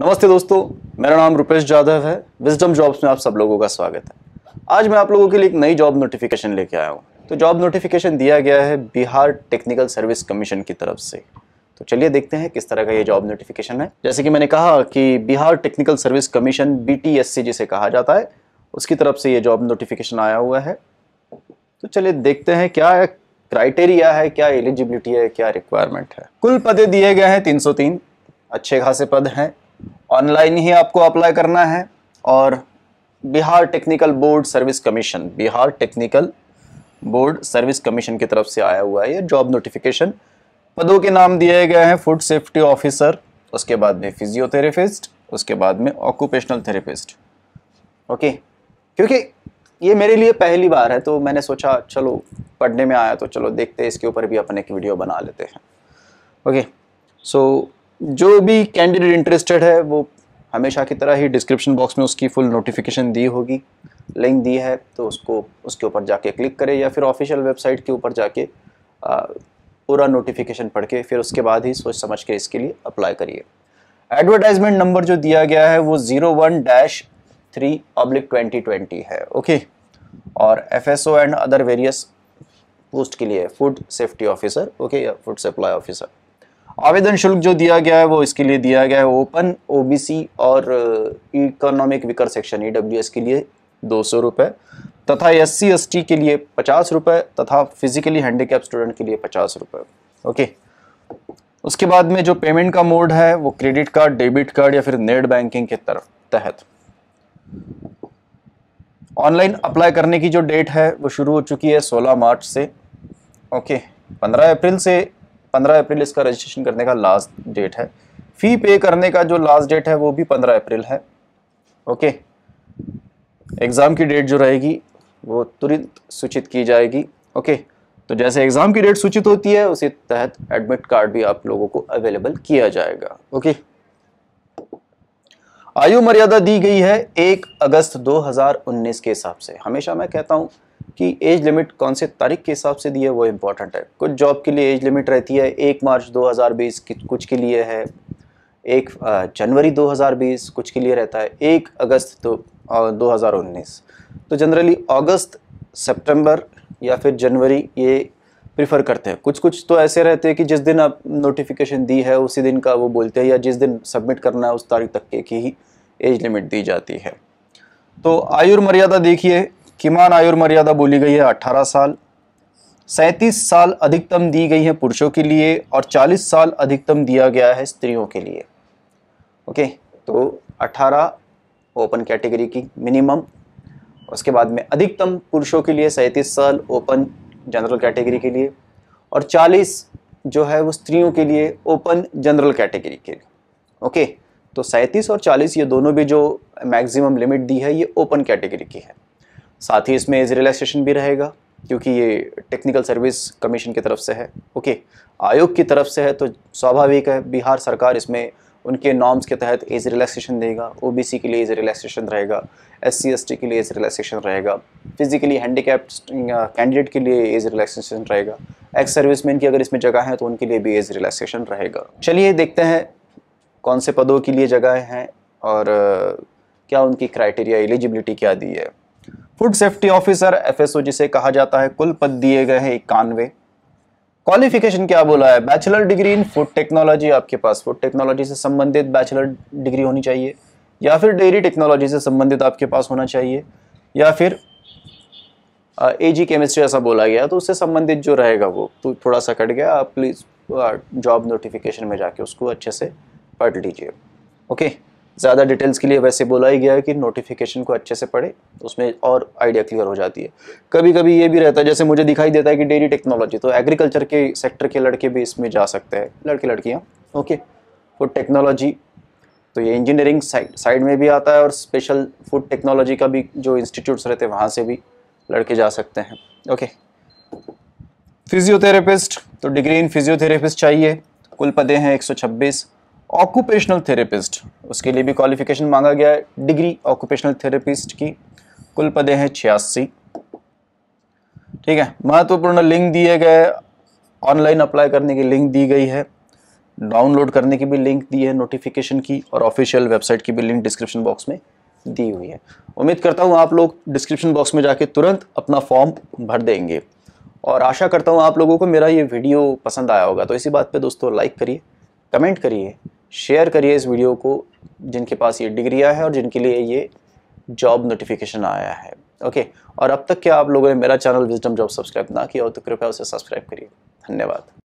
नमस्ते दोस्तों मेरा नाम रुपेश जाधव है विजडम जॉब्स में आप सब लोगों का स्वागत है आज मैं आप लोगों के लिए एक नई जॉब नोटिफिकेशन लेके आया हूँ तो जॉब नोटिफिकेशन दिया गया है बिहार टेक्निकल सर्विस कमीशन की तरफ से तो चलिए देखते हैं किस तरह का ये जॉब नोटिफिकेशन है जैसे कि मैंने कहा कि Bihar technical service commission B जिसे कहा जाता है उसकी तरफ से ये जॉब नोटिफिकेशन आया हुआ है तो चलिए देखते हैं क्या क्राइटेरिया है क्या एलिजिबिलिटी है क्या रिक्वायरमेंट है कुल पदे दिए गए हैं 303 अच्छे खासे पद हैं ऑनलाइन ही आपको अप्लाई करना है और Bihar technical board service commission Bihar technical board service commission की तरफ से आया हुआ है ये जॉब नोटिफिकेशन पदों के नाम दिए गए हैं फूड सेफ्टी ऑफिसर उसके बाद में फिजियोथेरेपिस्ट उसके बाद में ऑक्यूपेशनल थेरेपिस्ट ओके क्योंकि ये मेरे लिए पहली बार है तो मैंने सोचा चलो पढ़ने में आया तो चलो देखते हैं इसके ऊपर भी अपन एक वीडियो बना लेते हैं ओके सो जो भी कैंडिडेट इंटरेस्टेड है वो हमेशा की तरह ही डिस्क्रिप्शन बॉक्स में उसकी फुल नोटिफिकेशन दी होगी लिंक दी है तो उसको उसके ऊपर जाके क्लिक करें या फिर ऑफिशियल वेबसाइट के ऊपर जाके पूरा नोटिफिकेशन पढ़ के फिर उसके बाद ही सोच समझ के इसके लिए अप्लाई करिए एडवर्टाइजमेंट नंबर जो दिया गया है वो zero one dash three public twenty twenty है ओके और F S O and other various post के लिए फूड सेफ्टी ऑफिसर ओके या फूड सप्लाई ऑफिसर आवेदन शुल्क जो दिया गया है वो इसके लिए दिया गया है ओपन ओबीसी और इकोनॉमिक विकर सेक्शन ई के लिए दो सौ रुपये तथा एस सी एस के लिए पचास रुपये तथा फिजिकली हैंडीकैप स्टूडेंट के लिए पचास रुपये ओके उसके बाद में जो पेमेंट का मोड है वो क्रेडिट कार्ड डेबिट कार्ड या फिर नेट बैंकिंग के तरफ तहत ऑनलाइन अप्लाई करने की जो डेट है वो शुरू हो चुकी है 16 मार्च से ओके 15 अप्रैल से पंद्रह अप्रैल इसका रजिस्ट्रेशन करने का लास्ट डेट है फ़ी पे करने का जो लास्ट डेट है वो भी पंद्रह अप्रैल है ओके एग्ज़ाम की डेट जो रहेगी वो तुरंत सूचित की जाएगी ओके तो जैसे एग्ज़ाम की डेट सूचित होती है उसी तहत एडमिट कार्ड भी आप लोगों को अवेलेबल किया जाएगा ओके आयु मर्यादा दी गई है एक अगस्त 2019 के हिसाब से हमेशा मैं कहता हूं कि एज लिमिट कौन से तारीख के हिसाब से दी है वो इम्पॉर्टेंट है कुछ जॉब के लिए एज लिमिट रहती है एक मार्च 2020 कुछ के लिए है एक जनवरी 2020 कुछ के लिए रहता है एक अगस्त तो दो हज़ार उन्नीस तो जनरली अगस्त सेप्टेम्बर या फिर जनवरी ये प्रिफर करते हैं कुछ कुछ तो ऐसे रहते हैं कि जिस दिन आप नोटिफिकेशन दी है उसी दिन का वो बोलते हैं या जिस दिन सबमिट करना है उस तारीख तक के की ही एज लिमिट दी जाती है तो आयुर्मर्यादा देखिए किमान आयुर्मर्यादा बोली गई है 18 साल 37 साल अधिकतम दी गई है पुरुषों के लिए और 40 साल अधिकतम दिया गया है स्त्रियों के लिए ओके तो 18 ओपन कैटेगरी की मिनिमम उसके बाद में अधिकतम पुरुषों के लिए सैंतीस साल ओपन जनरल कैटेगरी के लिए और चालीस जो है वो स्त्रियों के लिए ओपन जनरल कैटेगरी के लिए ओके तो सैंतीस और चालीस ये दोनों भी जो मैक्सिमम लिमिट दी है ये ओपन कैटेगरी की है साथ ही इसमें एज रिलैक्सेशन भी रहेगा क्योंकि ये टेक्निकल सर्विस कमीशन की तरफ से है ओके आयोग की तरफ से है तो स्वाभाविक है बिहार सरकार इसमें उनके नॉर्म्स के तहत एज रिलैक्सेशन देगा ओबीसी के लिए एज रिलैक्सेशन रहेगा एस सी के लिए एज रिलैक्सेशन रहेगा फिजिकली हैंडीकैप्ड कैंडिडेट के लिए एज रिलैक्सेशन रहेगा एक्स सर्विसमैन की अगर इसमें जगह है तो उनके लिए भी एज रिलैक्सेशन रहेगा चलिए देखते हैं कौन से पदों के लिए जगह हैं और uh, क्या उनकी क्राइटेरिया एलिजिबिलिटी क्या दी है फूड सेफ्टी ऑफिसर एफएसओ जिसे कहा जाता है कुल पद दिए गए हैं इक्यानवे क्वालिफिकेशन क्या बोला है bachelor degree in food technology आपके पास फूड टेक्नोलॉजी से संबंधित बैचलर डिग्री होनी चाहिए या फिर डेयरी टेक्नोलॉजी से संबंधित आपके पास होना चाहिए या फिर ए जी केमिस्ट्री ऐसा बोला गया तो उससे संबंधित जो रहेगा वो तो थोड़ा सा कट गया आप प्लीज़ जॉब नोटिफिकेशन में जाके उसको अच्छे से पढ़ लीजिए ओके ज़्यादा डिटेल्स के लिए वैसे बोला ही गया है कि नोटिफिकेशन को अच्छे से पढ़े उसमें और आइडिया क्लियर हो जाती है कभी कभी ये भी रहता है जैसे मुझे दिखाई देता है कि डेयरी टेक्नोलॉजी तो एग्रीकल्चर के सेक्टर के लड़के भी इसमें जा सकते हैं लड़के लड़कियाँ ओके फूड टेक्नोलॉजी तो ये इंजीनियरिंग साइड साइड में भी आता है और स्पेशल फूड टेक्नोलॉजी का भी जो इंस्टीट्यूट्स रहते हैं वहाँ से भी लड़के जा सकते हैं ओके फिजियोथेरेपिस्ट तो डिग्री इन फिजियोथेरेपिस्ट चाहिए कुल पदे हैं 126 ऑक्यूपेशनल थेरेपिस्ट उसके लिए भी क्वालिफिकेशन मांगा गया है डिग्री ऑक्यूपेशनल थेरेपिस्ट की कुल पदे हैं छियासी ठीक है महत्वपूर्ण लिंक दिए गए ऑनलाइन अप्लाई करने की लिंक दी गई है डाउनलोड करने की भी लिंक दी है नोटिफिकेशन की और ऑफिशियल वेबसाइट की भी लिंक डिस्क्रिप्शन बॉक्स में दी हुई है उम्मीद करता हूँ आप लोग डिस्क्रिप्शन बॉक्स में जाके तुरंत अपना फॉर्म भर देंगे और आशा करता हूँ आप लोगों को मेरा ये वीडियो पसंद आया होगा तो इसी बात पे दोस्तों लाइक करिए कमेंट करिए शेयर करिए इस वीडियो को जिनके पास ये डिग्री आया है और जिनके लिए ये जॉब नोटिफिकेशन आया है ओके और अब तक क्या आप लोगों ने मेरा चैनल विजडम जॉब सब्सक्राइब ना किया हो तो कृपया उसे सब्सक्राइब करिए धन्यवाद